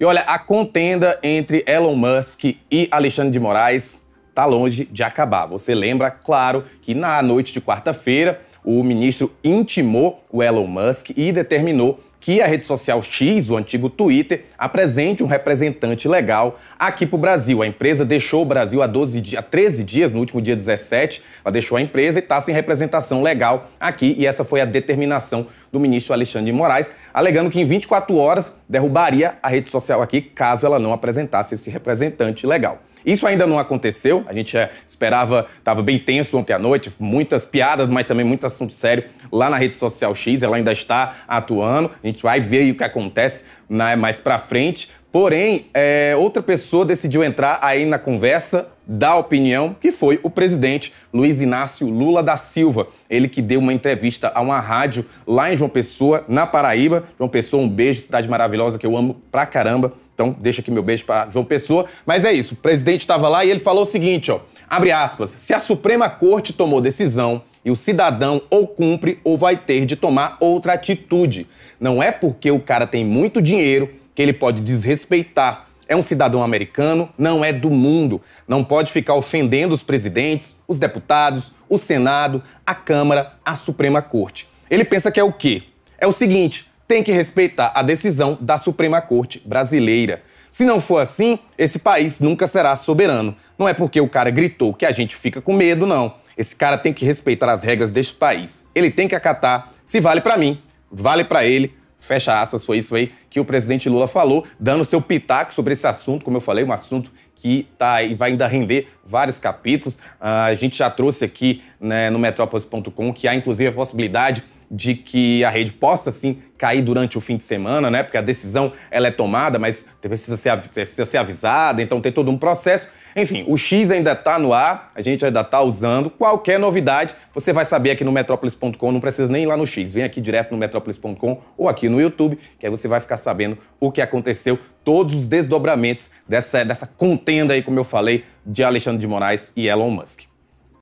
E olha, a contenda entre Elon Musk e Alexandre de Moraes tá longe de acabar. Você lembra, claro, que na noite de quarta-feira o ministro intimou o Elon Musk e determinou que a rede social X, o antigo Twitter, apresente um representante legal aqui para o Brasil. A empresa deixou o Brasil há, 12 há 13 dias, no último dia 17, ela deixou a empresa e está sem representação legal aqui, e essa foi a determinação do ministro Alexandre de Moraes, alegando que em 24 horas derrubaria a rede social aqui caso ela não apresentasse esse representante legal. Isso ainda não aconteceu, a gente é, esperava, estava bem tenso ontem à noite, muitas piadas, mas também muito assunto sério lá na rede social X, ela ainda está atuando, a gente vai ver o que acontece né, mais para frente, Porém, é, outra pessoa decidiu entrar aí na conversa, da opinião, que foi o presidente Luiz Inácio Lula da Silva. Ele que deu uma entrevista a uma rádio lá em João Pessoa, na Paraíba. João Pessoa, um beijo, cidade maravilhosa que eu amo pra caramba. Então, deixa aqui meu beijo para João Pessoa. Mas é isso, o presidente estava lá e ele falou o seguinte, ó, abre aspas, se a Suprema Corte tomou decisão e o cidadão ou cumpre ou vai ter de tomar outra atitude. Não é porque o cara tem muito dinheiro que ele pode desrespeitar. É um cidadão americano, não é do mundo. Não pode ficar ofendendo os presidentes, os deputados, o Senado, a Câmara, a Suprema Corte. Ele pensa que é o quê? É o seguinte: tem que respeitar a decisão da Suprema Corte brasileira. Se não for assim, esse país nunca será soberano. Não é porque o cara gritou que a gente fica com medo, não. Esse cara tem que respeitar as regras deste país. Ele tem que acatar. Se vale para mim, vale para ele, fecha aspas, foi isso aí que o presidente Lula falou, dando seu pitaco sobre esse assunto, como eu falei, um assunto que tá e vai ainda render vários capítulos. Ah, a gente já trouxe aqui né, no metrópolis.com que há inclusive a possibilidade de que a rede possa sim cair durante o fim de semana, né? Porque a decisão ela é tomada, mas precisa ser, precisa ser avisada, então tem todo um processo. Enfim, o X ainda está no ar, a gente ainda está usando. Qualquer novidade, você vai saber aqui no metropolis.com, não precisa nem ir lá no X, vem aqui direto no metropolis.com ou aqui no YouTube, que aí você vai ficar sabendo o que aconteceu, todos os desdobramentos dessa, dessa contenda aí, como eu falei, de Alexandre de Moraes e Elon Musk.